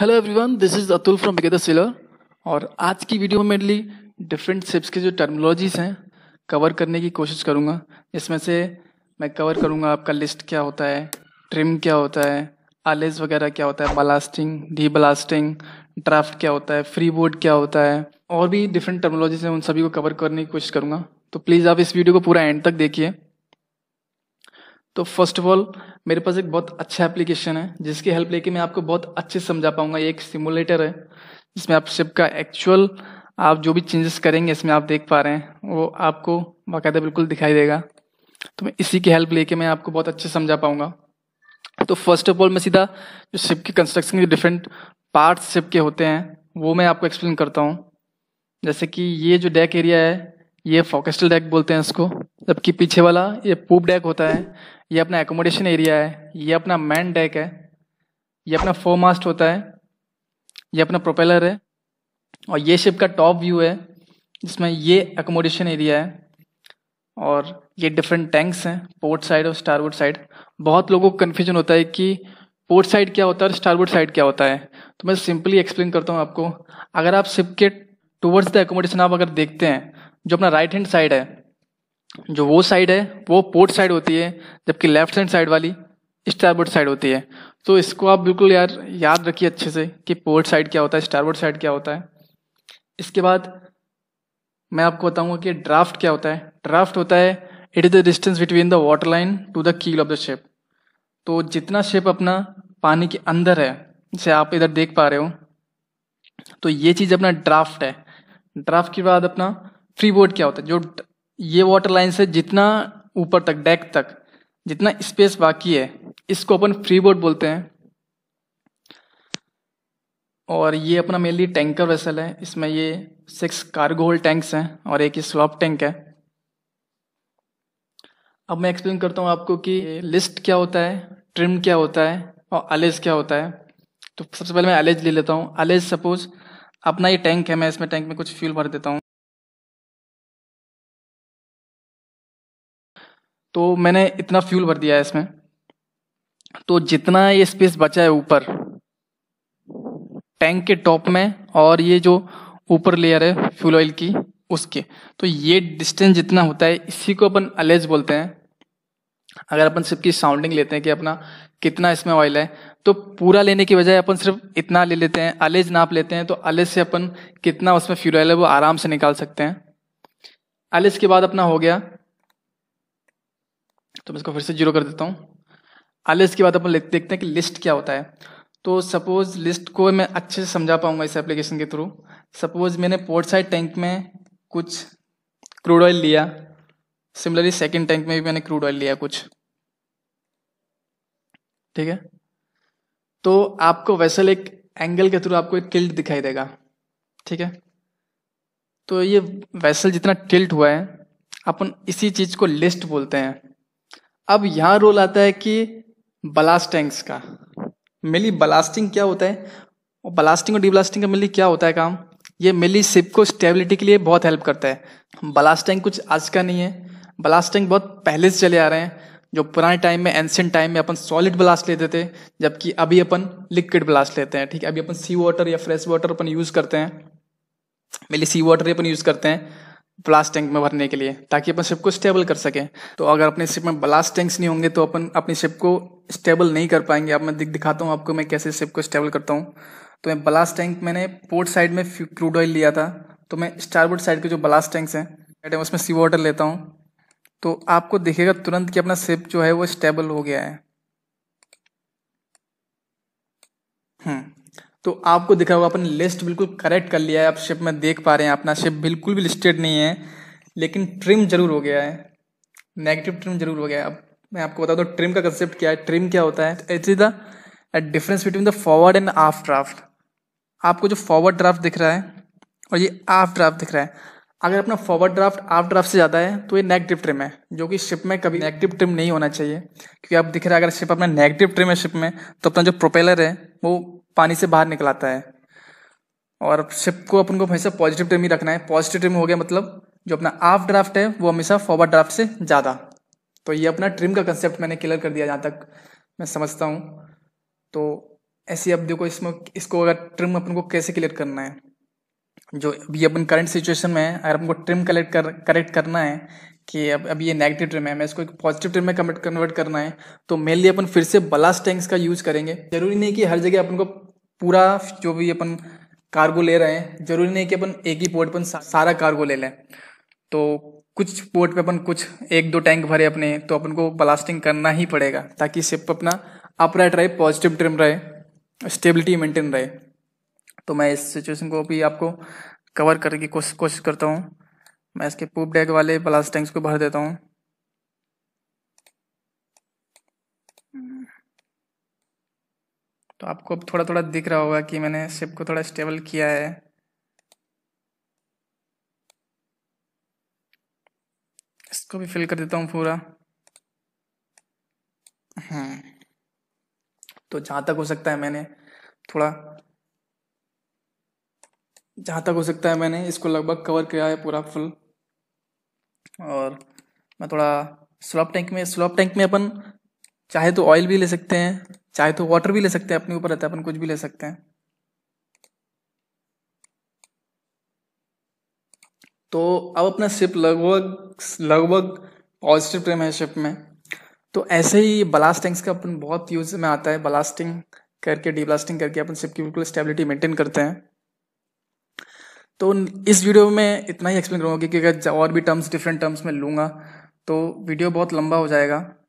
hello everyone this is Atul from बिगेदर सिलर और आज की वीडियो में मेनली डिफरेंट सिप्स के जो टर्मोलॉजीज़ हैं कवर करने की कोशिश करूँगा इसमें से मैं कवर करूँगा आपका लिस्ट क्या होता है ट्रिम क्या होता है आलेज वगैरह क्या होता है ब्लास्टिंग डी ब्लास्टिंग ड्राफ्ट क्या होता है फ्री बोर्ड क्या होता है और भी डिफरेंट टर्मोलॉजीज हैं उन सभी को कवर करने की कोशिश करूँगा तो प्लीज़ आप इस वीडियो को पूरा एंड तक देखिए तो फर्स्ट ऑफ ऑल मेरे पास एक बहुत अच्छा एप्लीकेशन है जिसकी हेल्प लेके मैं आपको बहुत अच्छे समझा पाऊंगा ये एक सिमुलेटर है जिसमें आप शिप का एक्चुअल आप जो भी चेंजेस करेंगे इसमें आप देख पा रहे हैं वो आपको बाकायदा बिल्कुल दिखाई देगा तो मैं इसी की हेल्प लेके मैं आपको बहुत अच्छे समझा पाऊंगा तो फर्स्ट ऑफ ऑल मैं सीधा जो शिप के कंस्ट्रक्शन के डिफरेंट पार्ट्स शिप के होते हैं वो मैं आपको एक्सप्लेन करता हूँ जैसे कि ये जो डेक एरिया है ये फोकेस्टल डेक बोलते हैं इसको जबकि पीछे वाला ये पूप डेक होता है ये अपना एकोमोडेशन एरिया है ये अपना मैन डेक है ये अपना फोर मास्ट होता है ये अपना प्रोपेलर है और ये शिप का टॉप व्यू है जिसमें ये एकोमोडेशन एरिया है और ये डिफरेंट टैंक्स हैं पोर्ट साइड और स्टारवुड साइड बहुत लोगों को कन्फ्यूजन होता है कि पोर्ट साइड क्या होता है और स्टारवुड साइड क्या होता है तो मैं सिंपली एक्सप्लेन करता हूँ आपको अगर आप शिप के टूवर्ड्स द एकोमोडेशन आप अगर देखते हैं जो अपना राइट हैंड साइड है जो वो साइड है वो पोर्ट साइड होती है जबकि लेफ्ट हैंड साइड वाली स्टारबोर्ड साइड होती है तो इसको आप बिल्कुल यार याद रखिए अच्छे से कि पोर्ट साइड क्या होता है स्टारबोर्ड साइड क्या होता है इसके बाद मैं आपको बताऊंगा कि ड्राफ्ट क्या होता है ड्राफ्ट होता है it is the distance between the water line to the keel of the ship तो जितना शिप अपना पानी के अंदर है जैसे आप इधर देख पा रहे हो तो ये चीज़ अपना ड्राफ्ट है ड्राफ्ट के बाद अपना फ्री बोर्ड क्या होता है जो ये वाटर लाइन से जितना ऊपर तक डेक तक जितना स्पेस बाकी है इसको अपन फ्री बोर्ड बोलते हैं और ये अपना मेनली टैंकर वेसल है इसमें ये सिक्स कार्गो होल्ड टैंक्स हैं और एक ये स्लॉप टैंक है अब मैं एक्सप्लेन करता हूँ आपको कि लिस्ट क्या होता है ट्रिम क्या होता है और अलेज क्या होता है तो सबसे पहले मैं अलेज ले लेता हूँ अलेज सपोज अपना ये टैंक है मैं इसमें टैंक में कुछ फ्यूल भर देता हूँ तो मैंने इतना फ्यूल भर दिया है इसमें तो जितना ये स्पेस बचा है ऊपर टैंक के टॉप में और ये जो ऊपर लेयर है फ्यूल ऑयल की उसके तो ये डिस्टेंस जितना होता है इसी को अपन अलेज बोलते हैं अगर अपन सिर्फ की साउंडिंग लेते हैं कि अपना कितना इसमें ऑयल है तो पूरा लेने की बजाय अपन सिर्फ इतना ले लेते हैं अलेज नाप लेते हैं तो अलेज से अपन कितना उसमें फ्यूल ऑयल है वो आराम से निकाल सकते हैं अलेज के बाद अपना हो गया तो मैं इसको फिर से जीरो कर देता हूँ आलिस के बाद अपन देखते हैं कि लिस्ट क्या होता है तो सपोज लिस्ट को मैं अच्छे से समझा पाऊंगा इस एप्लीकेशन के थ्रू सपोज मैंने पोर्ट साइड टैंक में कुछ क्रूड ऑयल लिया सिमिलरली सेकेंड टैंक में भी मैंने क्रूड ऑयल लिया कुछ ठीक है तो आपको वैसल एक एंगल के थ्रू आपको एक टिल्ट दिखाई देगा ठीक है तो ये वैसल जितना टिल्ट हुआ है अपन इसी चीज को लिस्ट बोलते हैं अब यहां रोल आता है कि ब्लास्टेंक्स का मिली ब्लास्टिंग क्या होता है और ब्लास्टिंग और डिब्लास्टिंग का मिली क्या होता है काम ये मिली सिप को स्टेबिलिटी के लिए बहुत हेल्प करता है ब्लास्टिंग कुछ आज का नहीं है ब्लास्टिंग बहुत पहले से चले आ रहे हैं जो पुराने टाइम में एंशियंट टाइम में अपन सॉलिड ब्लास्ट लेते थे जबकि अभी अपन लिक्विड ब्लास्ट लेते हैं ठीक है अभी अपन सी वाटर या फ्रेश वाटर अपन यूज़ करते हैं मिली सी वाटर अपन यूज़ करते हैं ब्लास्ट टैंक में भरने के लिए ताकि अपन शिप को स्टेबल कर सके तो अगर अपने शिप में ब्लास्ट टैंक्स नहीं होंगे तो अपन अपनी शिप को स्टेबल नहीं कर पाएंगे अब मैं दिखाता हूँ आपको मैं कैसे शिप को स्टेबल करता हूँ तो मैं ब्लास्ट टैंक मैंने पोर्ट साइड में क्रूड ऑयल लिया था तो मैं स्टारबोर्ड साइड के जो ब्लास्ट टैंक्स हैं उसमें सी वाटर लेता हूँ तो आपको दिखेगा तुरंत कि अपना शिप जो है वो स्टेबल हो गया है हम्म तो आपको दिखा होगा अपने लिस्ट बिल्कुल करेक्ट कर लिया है आप शिप में देख पा रहे हैं अपना शिप बिल्कुल भी लिस्टेड नहीं है लेकिन ट्रिम जरूर हो गया है नेगेटिव ट्रिम जरूर हो गया है अब मैं आपको बता दूँ ट्रिम का कंसेप्ट क्या है ट्रिम क्या होता है it is the difference between the forward and aft draft आपको जो फॉरवर्ड ड्राफ्ट दिख रहा है और ये आफ ड्राफ्ट दिख रहा है अगर अपना फॉरवर्ड ड्राफ्ट आफ ड्राफ्ट से ज़्यादा है तो ये नेगेटिव ट्रिम है जो कि शिप में कभी नेगेटिव ट्रिम नहीं होना चाहिए क्योंकि आप दिख रहा है अगर शिप अपना नेगेटिव ट्रिम है शिप में तो अपना जो प्रोपेलर है वो पानी से बाहर निकल आता है और शिप को अपन को हमेशा पॉजिटिव टर्म ही रखना है पॉजिटिव टर्म हो गया मतलब जो अपना हाफ ड्राफ्ट है वो हमेशा फॉरवर्ड ड्राफ्ट से ज़्यादा तो ये अपना ट्रिम का कंसेप्ट मैंने क्लियर कर दिया जहाँ तक मैं समझता हूँ तो ऐसी अब देखो इसमें इसको अगर ट्रिम अपन को कैसे क्लियर करना है जो अभी अपन करंट सिचुएशन में है अगर हमको ट्रिम कलेक्ट कर करेक्ट करना है कि अब अब ये नेगेटिव ट्रिम है मैं इसको एक पॉजिटिव ट्रिम में कन्वर्ट कन्वर्ट करना है तो मेनली अपन फिर से बलास्ट टैंक्स का यूज़ करेंगे जरूरी नहीं कि हर जगह अपन को पूरा जो भी अपन कार्गो ले रहे हैं जरूरी नहीं कि अपन एक ही पोर्ट पर सारा कार्गो ले लें तो कुछ पोर्ट पे अपन कुछ एक दो टैंक भरे अपने तो अपन को ब्लास्टिंग करना ही पड़ेगा ताकि सिर्फ अपना अपराइट रहे पॉजिटिव ट्रिम रहे स्टेबिलिटी मेंटेन रहे तो मैं इस सिचुएशन को भी आपको कवर करने की कोशिश कोशिश करता हूँ मैं इसके पूप डेक वाले ब्लास्ट टैंक्स को भर देता हूँ तो आपको अब थोड़ा थोड़ा दिख रहा होगा कि मैंने शिप को थोड़ा स्टेबल किया है इसको भी फिल कर देता हूँ पूरा हम्म तो जहाँ तक हो सकता है मैंने थोड़ा जहाँ तक हो सकता है मैंने इसको लगभग कवर किया है पूरा फुल और मैं थोड़ा स्लॉप टैंक में स्लॉप टैंक में अपन चाहे तो ऑयल भी ले सकते हैं चाहे तो वाटर भी ले सकते हैं अपने ऊपर रहता है अपन कुछ भी ले सकते हैं तो अब अपना शिप लगभग लगभग पॉजिटिव ट्रेम है शिप में तो ऐसे ही ब्लास्ट टैंक्स का अपन बहुत यूज में आता है ब्लास्टिंग करके डिब्लास्टिंग करके अपन शिप की बिल्कुल स्टेबिलिटी मेंटेन करते हैं तो इस वीडियो में इतना ही एक्सप्लेन करूँगा क्योंकि और भी टर्म्स डिफरेंट टर्म्स में लूँगा तो वीडियो बहुत लंबा हो जाएगा